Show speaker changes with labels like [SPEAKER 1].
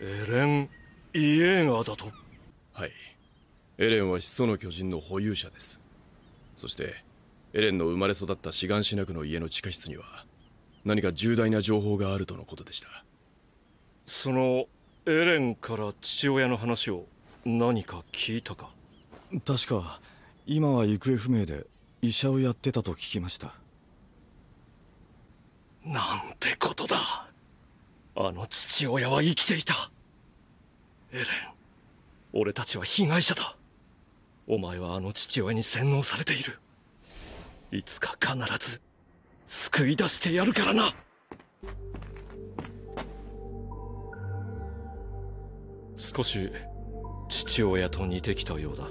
[SPEAKER 1] エレン・イエーガーだと
[SPEAKER 2] はいエレンは始祖の巨人の保有者ですそしてエレンの生まれ育った志願ンシナ区の家の地下室には何か重大な情報があるとのことでした
[SPEAKER 1] そのエレンから父親の話を何か聞いた
[SPEAKER 3] か確か今は行方不明で医者をやってたと聞きました
[SPEAKER 4] なんてことだあの父親は生きていたエレン俺たちは被害者だお前はあの父親に洗脳されているいつか必ず救い出してやるからな
[SPEAKER 3] 少し父親と似てきたようだ